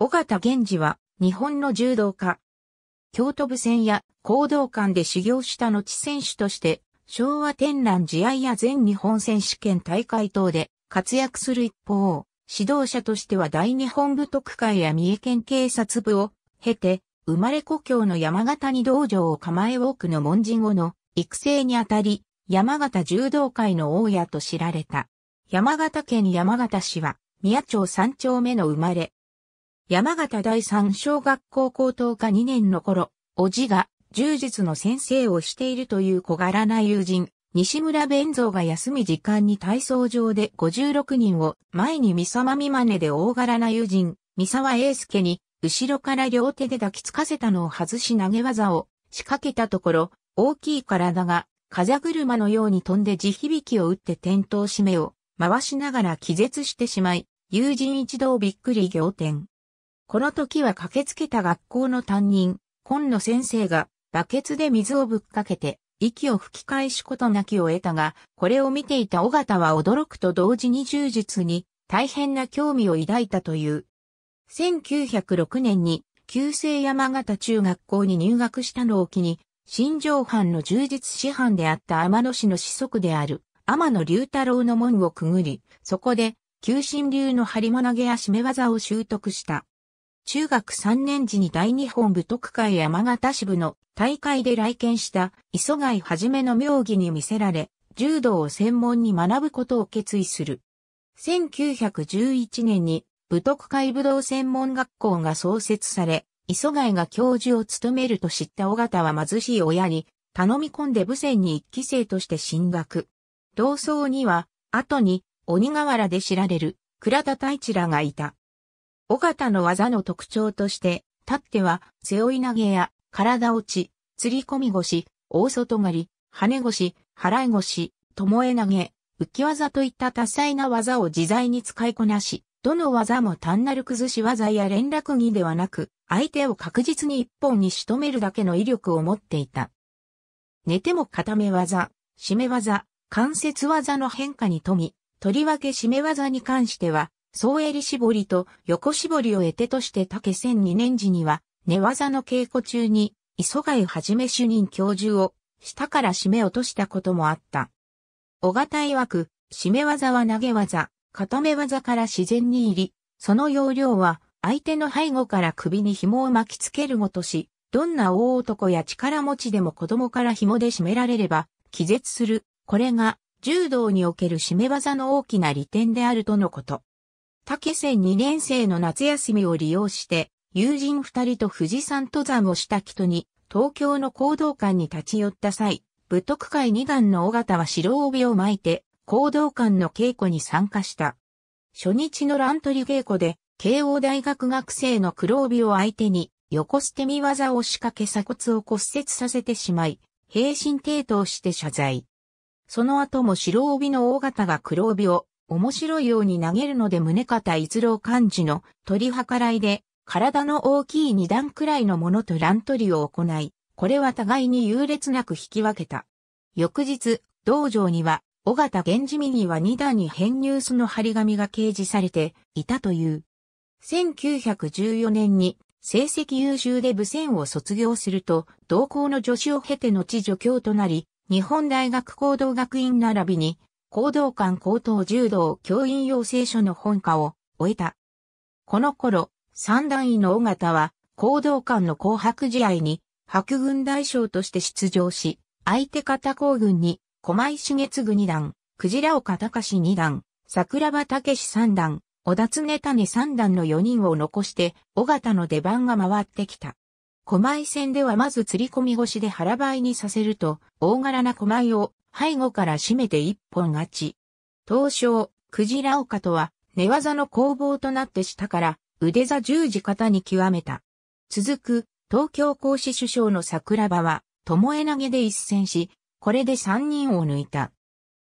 尾形源氏は日本の柔道家。京都武戦や行動館で修行した後選手として、昭和天覧試合や全日本選手権大会等で活躍する一方、指導者としては大日本部特会や三重県警察部を経て、生まれ故郷の山形に道場を構え多くの門人後の育成にあたり、山形柔道界の大家と知られた。山形県山形市は、宮町三丁目の生まれ、山形第三小学校高等科2年の頃、おじが柔術の先生をしているという小柄な友人、西村弁蔵が休み時間に体操場で56人を前に三沢美真似で大柄な友人、三沢英介に後ろから両手で抱きつかせたのを外し投げ技を仕掛けたところ、大きい体が風車のように飛んで地響きを打って転倒し目を回しながら気絶してしまい、友人一同びっくり仰天。この時は駆けつけた学校の担任、今野先生が、バケツで水をぶっかけて、息を吹き返しことなきを得たが、これを見ていた尾形は驚くと同時に充実に大変な興味を抱いたという。1906年に旧制山形中学校に入学したのを機に、新城藩の充実師範であった天野氏の子息である天野龍太郎の門をくぐり、そこで、旧神流の針間投げや締め技を習得した。中学3年時に大日本武徳会山形支部の大会で来県した磯貝はじめの妙義に見せられ、柔道を専門に学ぶことを決意する。1911年に武徳会武道専門学校が創設され、磯貝が教授を務めると知った尾形は貧しい親に頼み込んで武戦に一期生として進学。同窓には、後に鬼瓦で知られる倉田太一らがいた。尾形の技の特徴として、立っては、背負い投げや、体落ち、釣り込み腰、大外刈り、跳ね腰、払い腰、巴え投げ、浮き技といった多彩な技を自在に使いこなし、どの技も単なる崩し技や連絡技ではなく、相手を確実に一本に仕留めるだけの威力を持っていた。寝ても固め技、締め技、関節技の変化に富み、とりわけ締め技に関しては、総襟絞りと横絞りを得手として竹1002年時には、寝技の稽古中に、磯貝はじめ主任教授を、下から締め落としたこともあった。小型曰く、締め技は投げ技、固め技から自然に入り、その要領は、相手の背後から首に紐を巻きつけるごとし、どんな大男や力持ちでも子供から紐で締められれば、気絶する。これが、柔道における締め技の大きな利点であるとのこと。竹戦2年生の夏休みを利用して、友人二人と富士山登山をした人に、東京の行動館に立ち寄った際、武徳会二段の尾形は白帯を巻いて、行動館の稽古に参加した。初日の乱取り稽古で、慶応大学学生の黒帯を相手に、横捨て身技を仕掛け鎖骨を骨折させてしまい、平身抵当して謝罪。その後も白帯の大型が黒帯を面白いように投げるので胸方一郎漢字の取り計らいで、体の大きい二段くらいのものと乱取りを行い、これは互いに優劣なく引き分けた。翌日、道場には、尾形源氏には二段に編入その張り紙が掲示されていたという。1914年に成績優秀で武戦を卒業すると、同校の助手を経て後助教となり、日本大学行動学院並びに講道館高等柔道教員養成所の本科を終えた。この頃、三段位の尾形は、講道館の紅白試合に、白軍大将として出場し、相手方行軍に、駒井重次二段、鯨岡隆二段、桜庭武三段、小田恒種三段の4人を残して、尾形の出番が回ってきた。狛江戦ではまず釣り込み越しで腹ばいにさせると、大柄な狛江を背後から締めて一本勝ち。東証、クジラ岡とは、寝技の攻防となって下から、腕座十字型に極めた。続く、東京公子首相の桜庭は、巴投げで一戦し、これで三人を抜いた。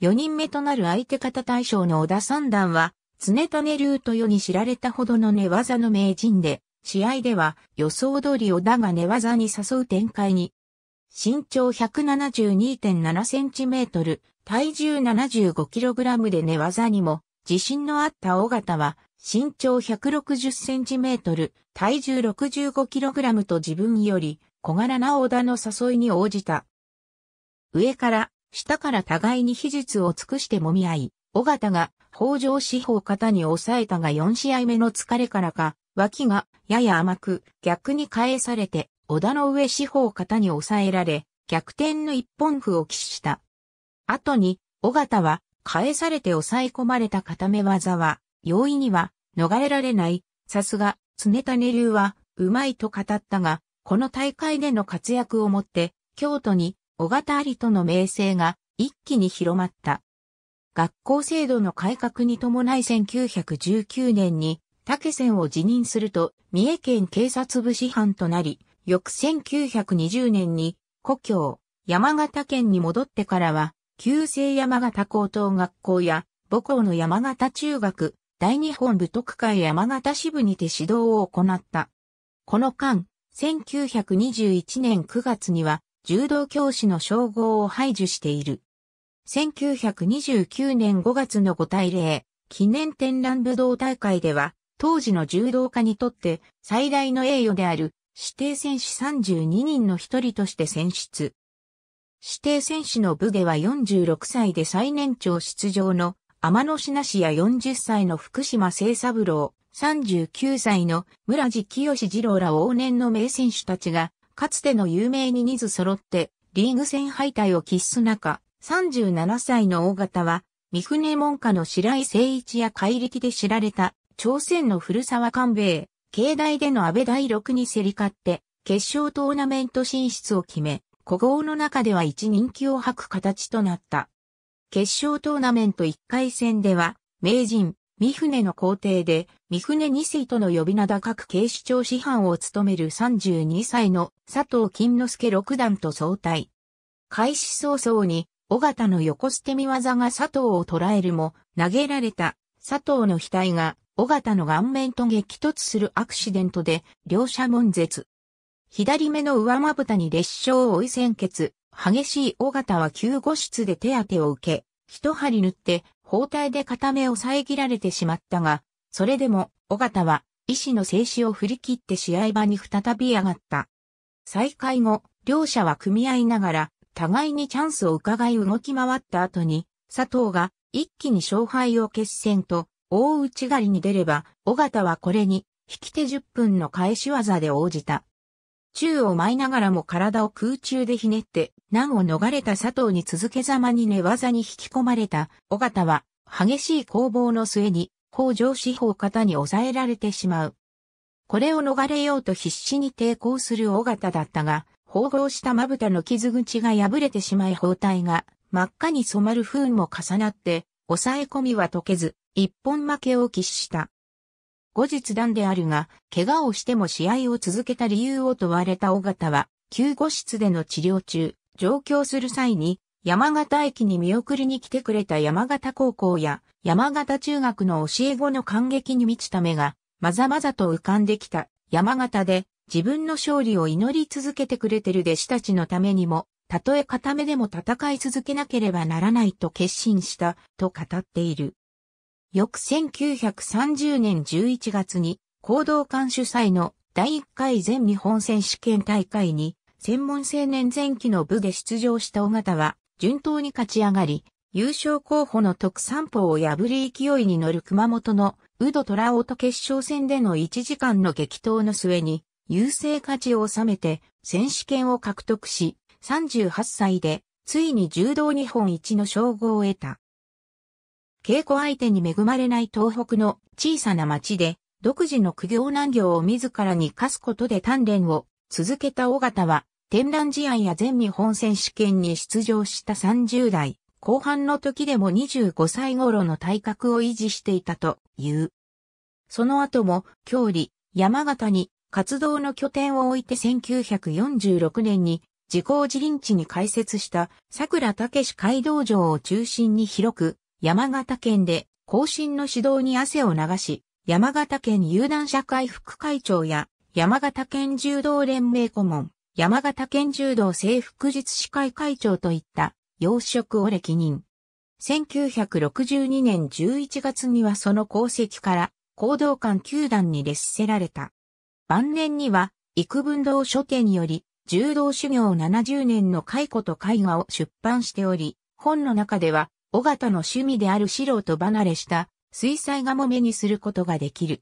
四人目となる相手方大将の小田三段は、常種流と世に知られたほどの寝技の名人で、試合では予想通り小田が寝技に誘う展開に。身長 172.7cm、体重 75kg で寝技にも自信のあった尾形は身長 160cm、体重 65kg と自分より小柄な小田の誘いに応じた。上から下から互いに秘術を尽くして揉み合い、尾形が北条四方肩に抑えたが4試合目の疲れからか、脇がやや甘く逆に返されて織田の上四方型に抑えられ逆転の一本譜を喫した。後に尾形は返されて抑え込まれた固め技は容易には逃れられない。さすが常種流はうまいと語ったがこの大会での活躍をもって京都に尾形りとの名声が一気に広まった。学校制度の改革に伴い1919年に竹仙を辞任すると、三重県警察部師範となり、翌1920年に、故郷、山形県に戻ってからは、旧制山形高等学校や、母校の山形中学、大日本部特会山形支部にて指導を行った。この間、1921年9月には、柔道教師の称号を排除している。1929年5月の5大礼、記念展覧武道大会では、当時の柔道家にとって最大の栄誉である指定選手32人の一人として選出。指定選手の部では46歳で最年長出場の天野品氏や40歳の福島清三郎、39歳の村地清二郎ら往年の名選手たちが、かつての有名に二図揃って、リーグ戦敗退を喫す中、37歳の大型は、三船門下の白井誠一や怪力で知られた朝鮮の古沢官兵衛、境内での安倍第六に競り勝って、決勝トーナメント進出を決め、古豪の中では一人気を吐く形となった。決勝トーナメント1回戦では、名人、三船の皇帝で、三船二世との呼び名高く警視庁師範を務める32歳の佐藤金之助六段と相対。開始早々に、尾形の横捨て身技が佐藤を捉えるも、投げられた佐藤の額が尾形の顔面と激突するアクシデントで、両者悶絶。左目の上まぶたに裂傷を追い鮮血。激しい尾形は救護室で手当てを受け、一針塗って包帯で片目を遮られてしまったが、それでも尾形は医師の静止を振り切って試合場に再び上がった。再開後、両者は組合いながら、互いにチャンスを伺い動き回った後に、佐藤が一気に勝敗を決戦と大内刈りに出れば、尾形はこれに、引き手10分の返し技で応じた。宙を舞いながらも体を空中でひねって、難を逃れた佐藤に続けざまに寝技に引き込まれた、尾形は、激しい攻防の末に、工場四方方に抑えられてしまう。これを逃れようと必死に抵抗する尾形だったが、縫合したまぶたの傷口が破れてしまい包帯が真っ赤に染まる風も重なって、抑え込みは解けず、一本負けを喫した。後日談であるが、怪我をしても試合を続けた理由を問われた尾形は、救護室での治療中、上京する際に、山形駅に見送りに来てくれた山形高校や山形中学の教え子の感激に満ちた目が、まざまざと浮かんできた山形で自分の勝利を祈り続けてくれてる弟子たちのためにも、たとえ片目でも戦い続けなければならないと決心したと語っている。翌1930年11月に、行動館主催の第1回全日本選手権大会に、専門青年前期の部で出場した尾形は、順当に勝ち上がり、優勝候補の特三法を破り勢いに乗る熊本のウド虎オと決勝戦での1時間の激闘の末に、優勢勝ちを収めて選手権を獲得し、38歳でついに柔道日本一の称号を得た。稽古相手に恵まれない東北の小さな町で、独自の苦行難行を自らに課すことで鍛錬を続けた尾形は、天覧試合や全日本選手権に出場した30代、後半の時でも25歳頃の体格を維持していたという。その後も、郷里、山形に活動の拠点を置いて1946年に自公自林地に開設した桜武史街道場を中心に広く山形県で後進の指導に汗を流し、山形県有段社会副会長や山形県柔道連盟顧問、山形県柔道政服実司会会長といった要職を歴任。1962年11月にはその功績から行動官球団に列せられた。晩年には幾分堂書店により柔道修行70年の解雇と絵画を出版しており、本の中では尾形の趣味である素人離れした水彩画も目にすることができる。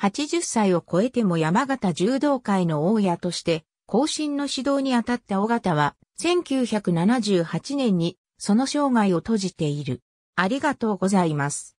80歳を超えても山形柔道界の大家として後進の指導に当たった尾形は1978年にその生涯を閉じている。ありがとうございます。